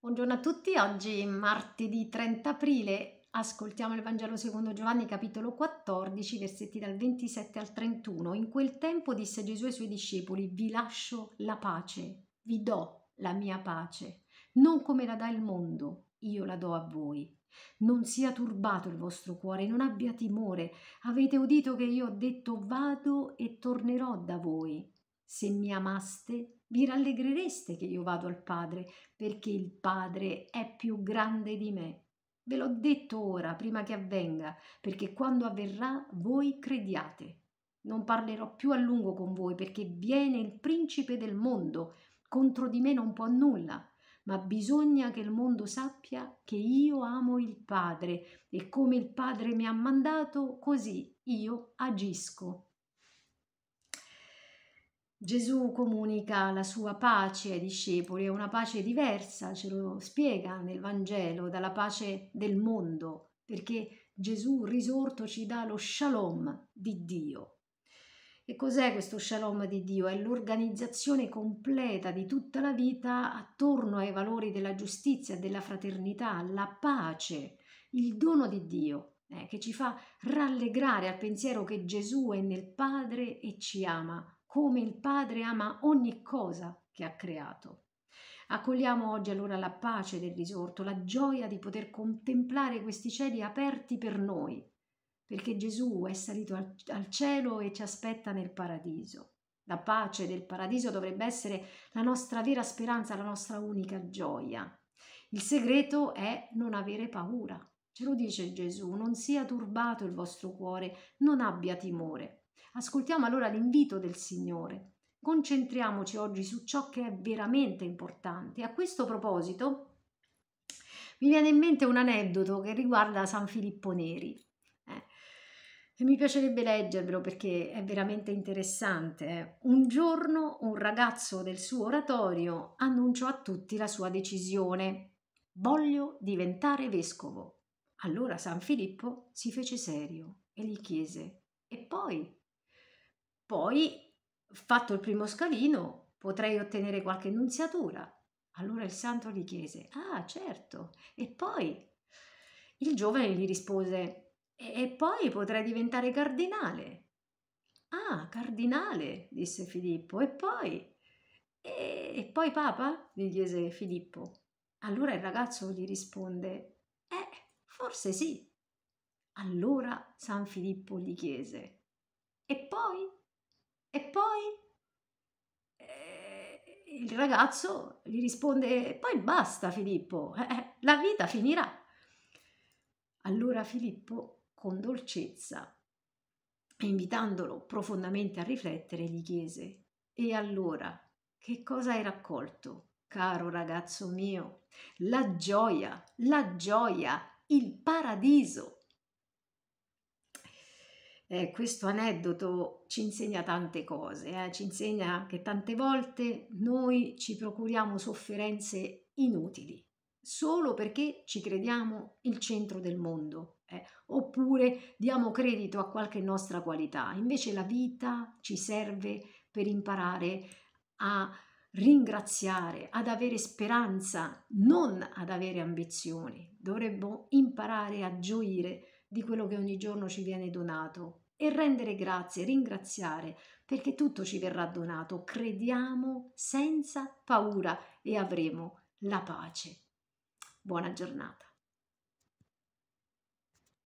Buongiorno a tutti, oggi martedì 30 aprile ascoltiamo il Vangelo secondo Giovanni capitolo 14 versetti dal 27 al 31. In quel tempo disse Gesù ai suoi discepoli, vi lascio la pace, vi do la mia pace, non come la dà il mondo, io la do a voi. Non sia turbato il vostro cuore, non abbia timore. Avete udito che io ho detto vado e tornerò da voi. Se mi amaste, vi rallegrereste che io vado al Padre, perché il Padre è più grande di me. Ve l'ho detto ora, prima che avvenga, perché quando avverrà voi crediate. Non parlerò più a lungo con voi, perché viene il principe del mondo. Contro di me non può nulla, ma bisogna che il mondo sappia che io amo il Padre e come il Padre mi ha mandato, così io agisco. Gesù comunica la sua pace ai discepoli, è una pace diversa, ce lo spiega nel Vangelo, dalla pace del mondo, perché Gesù risorto ci dà lo shalom di Dio. E cos'è questo shalom di Dio? È l'organizzazione completa di tutta la vita attorno ai valori della giustizia, della fraternità, la pace, il dono di Dio, eh, che ci fa rallegrare al pensiero che Gesù è nel Padre e ci ama come il Padre ama ogni cosa che ha creato. Accogliamo oggi allora la pace del risorto, la gioia di poter contemplare questi cieli aperti per noi, perché Gesù è salito al, al cielo e ci aspetta nel paradiso. La pace del paradiso dovrebbe essere la nostra vera speranza, la nostra unica gioia. Il segreto è non avere paura. Ce lo dice Gesù, non sia turbato il vostro cuore, non abbia timore. Ascoltiamo allora l'invito del Signore. Concentriamoci oggi su ciò che è veramente importante. A questo proposito mi viene in mente un aneddoto che riguarda San Filippo Neri. Eh. E mi piacerebbe leggervelo perché è veramente interessante. Eh. Un giorno un ragazzo del suo oratorio annunciò a tutti la sua decisione. Voglio diventare vescovo. Allora San Filippo si fece serio e gli chiese: E poi poi, fatto il primo scalino, potrei ottenere qualche nunziatura. Allora il santo gli chiese, ah certo, e poi? Il giovane gli rispose, e, poi potrei diventare cardinale. Ah, cardinale, disse Filippo, e poi? E, e poi papa? gli chiese Filippo. Allora il ragazzo gli risponde, eh, forse sì. Allora San Filippo gli chiese, e poi? E poi eh, il ragazzo gli risponde, e poi basta Filippo, eh, eh, la vita finirà. Allora Filippo, con dolcezza invitandolo profondamente a riflettere, gli chiese, e allora che cosa hai raccolto, caro ragazzo mio? La gioia, la gioia, il paradiso eh, questo aneddoto ci insegna tante cose, eh? ci insegna che tante volte noi ci procuriamo sofferenze inutili solo perché ci crediamo il centro del mondo, eh? oppure diamo credito a qualche nostra qualità. Invece la vita ci serve per imparare a ringraziare, ad avere speranza, non ad avere ambizioni. Dovremmo imparare a gioire di quello che ogni giorno ci viene donato e rendere grazie, ringraziare, perché tutto ci verrà donato. Crediamo senza paura e avremo la pace. Buona giornata.